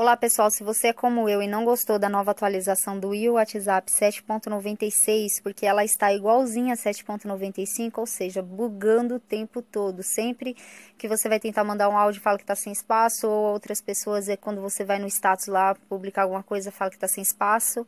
Olá pessoal, se você é como eu e não gostou da nova atualização do Will WhatsApp 7.96, porque ela está igualzinha a 7.95, ou seja, bugando o tempo todo. Sempre que você vai tentar mandar um áudio, fala que está sem espaço, ou outras pessoas, é quando você vai no status lá publicar alguma coisa, fala que está sem espaço.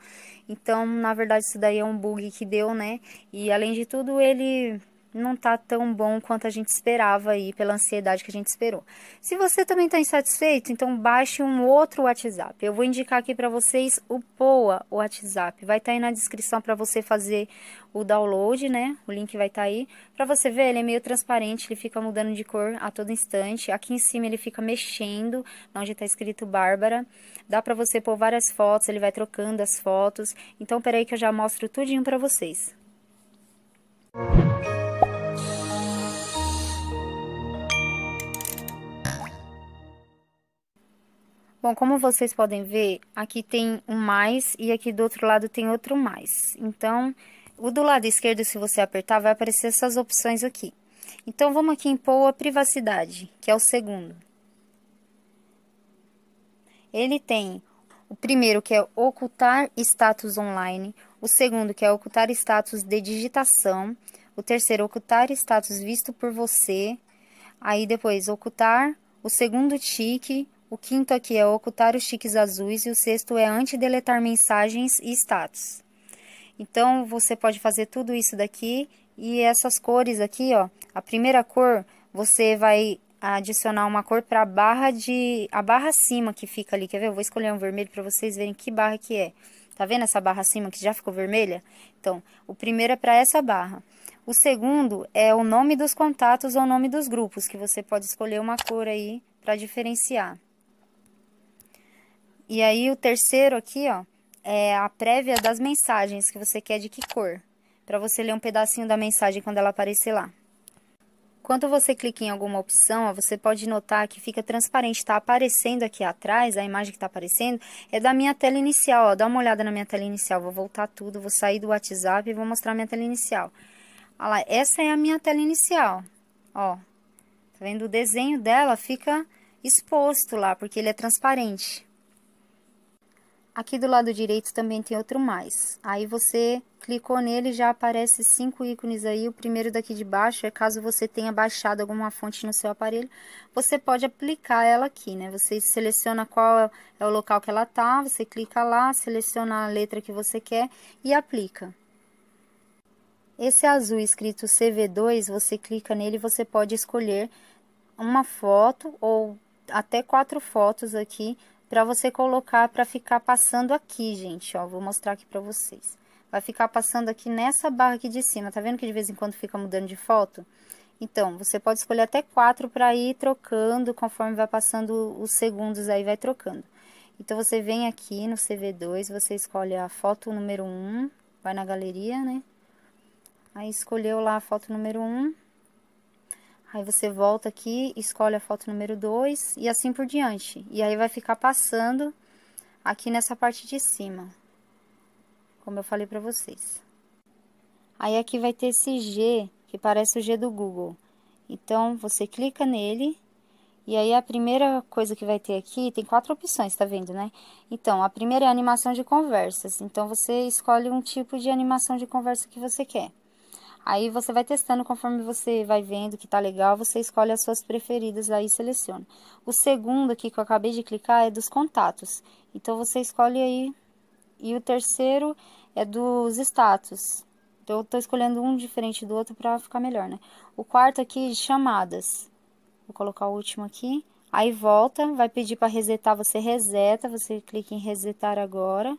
Então, na verdade, isso daí é um bug que deu, né? E além de tudo, ele não está tão bom quanto a gente esperava aí, pela ansiedade que a gente esperou. Se você também está insatisfeito, então baixe um outro WhatsApp. Eu vou indicar aqui para vocês o POA WhatsApp. Vai estar tá aí na descrição para você fazer o download, né? O link vai estar tá aí. Para você ver, ele é meio transparente, ele fica mudando de cor a todo instante. Aqui em cima ele fica mexendo, onde está escrito Bárbara. Dá para você pôr várias fotos, ele vai trocando as fotos. Então, peraí que eu já mostro tudinho para vocês. Música Bom, como vocês podem ver, aqui tem um mais e aqui do outro lado tem outro mais. Então, o do lado esquerdo, se você apertar, vai aparecer essas opções aqui. Então, vamos aqui em pôr a privacidade, que é o segundo. Ele tem o primeiro, que é ocultar status online. O segundo, que é ocultar status de digitação. O terceiro, ocultar status visto por você. Aí, depois, ocultar o segundo tique, o quinto aqui é ocultar os tiques azuis e o sexto é antideletar mensagens e status. Então, você pode fazer tudo isso daqui e essas cores aqui, ó. A primeira cor, você vai adicionar uma cor para a barra de a barra acima que fica ali, quer ver? Eu vou escolher um vermelho para vocês verem que barra que é. Tá vendo essa barra acima que já ficou vermelha? Então, o primeiro é para essa barra. O segundo é o nome dos contatos ou o nome dos grupos, que você pode escolher uma cor aí para diferenciar. E aí o terceiro aqui, ó, é a prévia das mensagens que você quer de que cor, para você ler um pedacinho da mensagem quando ela aparecer lá. Quando você clica em alguma opção, ó, você pode notar que fica transparente, está aparecendo aqui atrás, a imagem que está aparecendo é da minha tela inicial, ó, dá uma olhada na minha tela inicial, vou voltar tudo, vou sair do WhatsApp e vou mostrar a minha tela inicial. Olha lá, essa é a minha tela inicial, ó, tá vendo? O desenho dela fica exposto lá, porque ele é transparente. Aqui do lado direito também tem outro mais. Aí você clicou nele já aparece cinco ícones aí. O primeiro daqui de baixo é caso você tenha baixado alguma fonte no seu aparelho, você pode aplicar ela aqui, né? Você seleciona qual é o local que ela tá, você clica lá, seleciona a letra que você quer e aplica. Esse azul escrito CV2, você clica nele e você pode escolher uma foto ou até quatro fotos aqui para você colocar para ficar passando aqui, gente, ó, vou mostrar aqui para vocês. Vai ficar passando aqui nessa barra aqui de cima, tá vendo que de vez em quando fica mudando de foto? Então, você pode escolher até quatro para ir trocando, conforme vai passando os segundos aí, vai trocando. Então, você vem aqui no CV2, você escolhe a foto número 1, um, vai na galeria, né? Aí, escolheu lá a foto número 1, um, Aí você volta aqui, escolhe a foto número 2 e assim por diante. E aí vai ficar passando aqui nessa parte de cima, como eu falei para vocês. Aí aqui vai ter esse G, que parece o G do Google. Então, você clica nele e aí a primeira coisa que vai ter aqui, tem quatro opções, tá vendo, né? Então, a primeira é a animação de conversas. Então, você escolhe um tipo de animação de conversa que você quer. Aí você vai testando conforme você vai vendo que tá legal, você escolhe as suas preferidas aí e seleciona. O segundo aqui que eu acabei de clicar é dos contatos. Então você escolhe aí. E o terceiro é dos status. Então eu tô escolhendo um diferente do outro para ficar melhor, né? O quarto aqui chamadas. Vou colocar o último aqui. Aí volta, vai pedir para resetar, você reseta, você clica em resetar agora.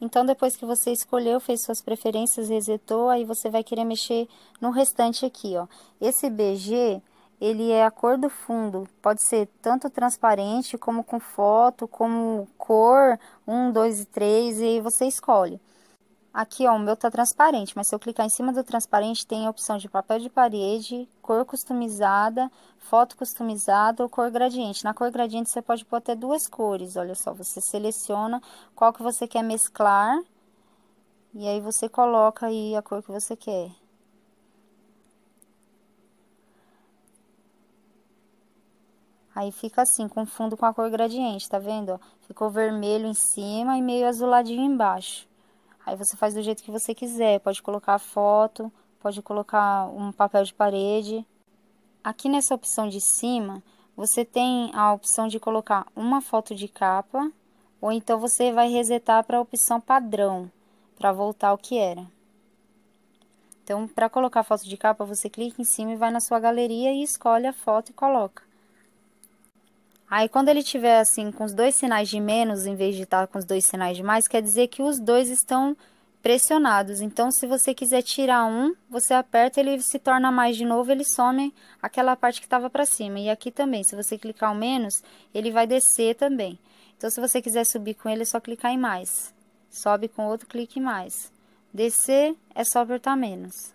Então, depois que você escolheu, fez suas preferências, resetou, aí você vai querer mexer no restante aqui, ó. Esse BG, ele é a cor do fundo, pode ser tanto transparente, como com foto, como cor, 1, 2 e 3, e aí você escolhe. Aqui, ó, o meu tá transparente, mas se eu clicar em cima do transparente, tem a opção de papel de parede, cor customizada, foto customizada ou cor gradiente. Na cor gradiente, você pode pôr até duas cores, olha só. Você seleciona qual que você quer mesclar e aí você coloca aí a cor que você quer. Aí fica assim, com fundo com a cor gradiente, tá vendo? Ficou vermelho em cima e meio azuladinho embaixo. Aí você faz do jeito que você quiser, pode colocar foto, pode colocar um papel de parede. Aqui nessa opção de cima, você tem a opção de colocar uma foto de capa, ou então você vai resetar para a opção padrão, para voltar ao que era. Então, para colocar foto de capa, você clica em cima e vai na sua galeria e escolhe a foto e coloca. Aí quando ele tiver assim com os dois sinais de menos em vez de estar tá com os dois sinais de mais, quer dizer que os dois estão pressionados. Então se você quiser tirar um, você aperta, ele se torna mais de novo, ele some aquela parte que estava para cima. E aqui também, se você clicar o menos, ele vai descer também. Então se você quiser subir com ele, é só clicar em mais. Sobe com outro clique em mais. Descer é só apertar menos.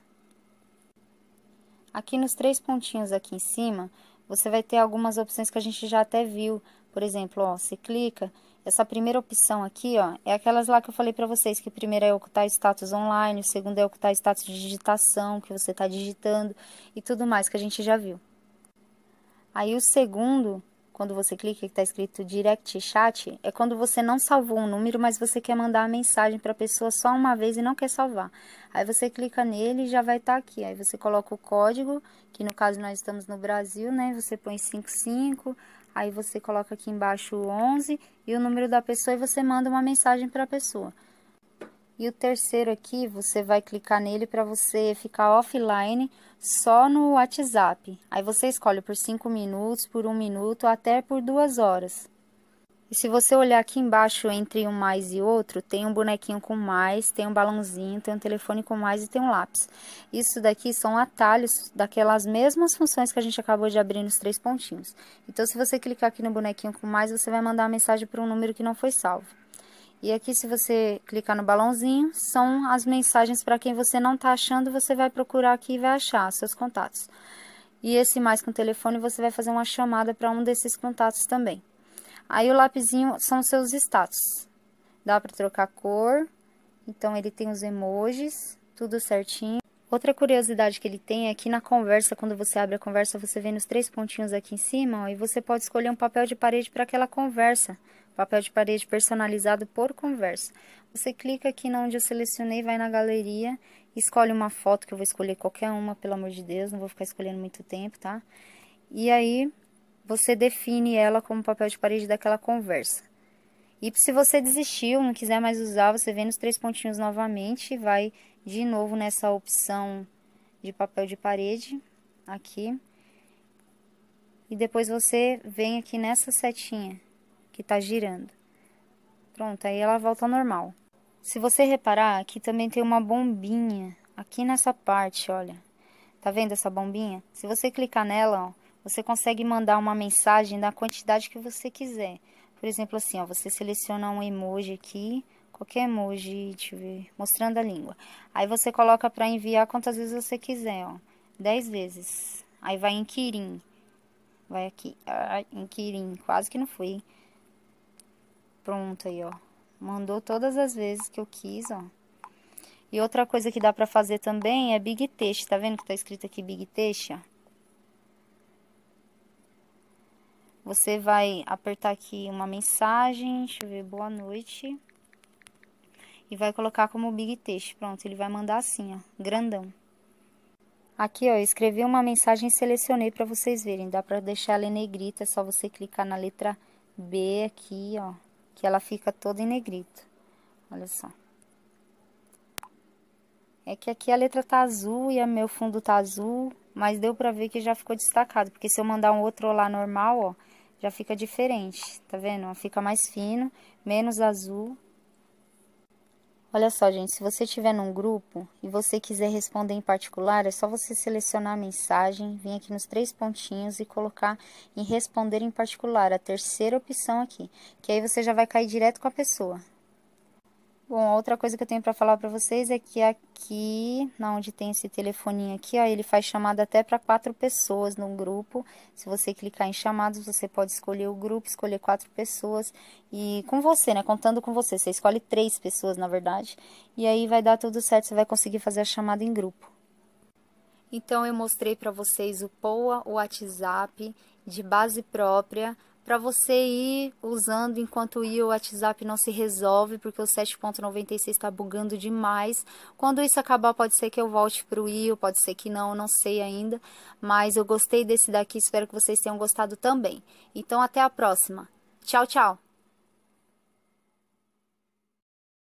Aqui nos três pontinhos aqui em cima, você vai ter algumas opções que a gente já até viu. Por exemplo, ó, você clica, essa primeira opção aqui, ó, é aquelas lá que eu falei para vocês, que primeiro é ocultar status online, o segundo é ocultar status de digitação, que você está digitando e tudo mais que a gente já viu. Aí o segundo quando você clica que está escrito Direct Chat, é quando você não salvou um número, mas você quer mandar a mensagem para a pessoa só uma vez e não quer salvar. Aí você clica nele e já vai estar tá aqui. Aí você coloca o código, que no caso nós estamos no Brasil, né? Você põe 55, aí você coloca aqui embaixo o 11 e o número da pessoa e você manda uma mensagem para a pessoa. E o terceiro aqui, você vai clicar nele para você ficar offline só no WhatsApp. Aí você escolhe por 5 minutos, por 1 um minuto, até por 2 horas. E se você olhar aqui embaixo entre um mais e outro, tem um bonequinho com mais, tem um balãozinho, tem um telefone com mais e tem um lápis. Isso daqui são atalhos daquelas mesmas funções que a gente acabou de abrir nos três pontinhos. Então, se você clicar aqui no bonequinho com mais, você vai mandar uma mensagem para um número que não foi salvo. E aqui, se você clicar no balãozinho, são as mensagens para quem você não está achando, você vai procurar aqui e vai achar seus contatos. E esse mais com telefone, você vai fazer uma chamada para um desses contatos também. Aí, o lapizinho são seus status. Dá para trocar cor, então ele tem os emojis, tudo certinho. Outra curiosidade que ele tem é que na conversa, quando você abre a conversa, você vê nos três pontinhos aqui em cima, ó, e você pode escolher um papel de parede para aquela conversa papel de parede personalizado por conversa. Você clica aqui onde eu selecionei, vai na galeria, escolhe uma foto, que eu vou escolher qualquer uma, pelo amor de Deus, não vou ficar escolhendo muito tempo, tá? E aí, você define ela como papel de parede daquela conversa. E se você desistiu, não quiser mais usar, você vem nos três pontinhos novamente e vai de novo nessa opção de papel de parede, aqui. E depois você vem aqui nessa setinha que está girando. Pronto, aí ela volta ao normal. Se você reparar, aqui também tem uma bombinha, aqui nessa parte, olha. Tá vendo essa bombinha? Se você clicar nela, ó, você consegue mandar uma mensagem da quantidade que você quiser. Por exemplo, assim, ó, você seleciona um emoji aqui, qualquer emoji, deixa eu ver, mostrando a língua. Aí você coloca para enviar quantas vezes você quiser, ó. 10 vezes. Aí vai em Kirin. Vai aqui, ah, em Kirin, quase que não fui. Pronto aí, ó. Mandou todas as vezes que eu quis, ó. E outra coisa que dá pra fazer também é Big text Tá vendo que tá escrito aqui Big text ó? Você vai apertar aqui uma mensagem, deixa eu ver, boa noite. E vai colocar como Big Text. Pronto, ele vai mandar assim, ó, grandão. Aqui, ó, eu escrevi uma mensagem e selecionei para vocês verem. Dá para deixar ela em negrita, é só você clicar na letra B aqui, ó que ela fica toda em negrito. Olha só. É que aqui a letra tá azul e o meu fundo tá azul, mas deu pra ver que já ficou destacado, porque se eu mandar um outro lá normal, ó, já fica diferente, tá vendo? Fica mais fino, menos azul Olha só, gente, se você estiver num grupo e você quiser responder em particular, é só você selecionar a mensagem, vir aqui nos três pontinhos e colocar em responder em particular, a terceira opção aqui, que aí você já vai cair direto com a pessoa, Bom, outra coisa que eu tenho para falar para vocês é que aqui, na onde tem esse telefoninho aqui, ó, ele faz chamada até para quatro pessoas no grupo. Se você clicar em chamados, você pode escolher o grupo, escolher quatro pessoas e com você, né, contando com você, você escolhe três pessoas, na verdade. E aí vai dar tudo certo, você vai conseguir fazer a chamada em grupo. Então eu mostrei para vocês o POA, o WhatsApp de base própria para você ir usando enquanto o WhatsApp não se resolve, porque o 7.96 está bugando demais. Quando isso acabar, pode ser que eu volte para o IO, pode ser que não, não sei ainda. Mas eu gostei desse daqui, espero que vocês tenham gostado também. Então, até a próxima. Tchau, tchau!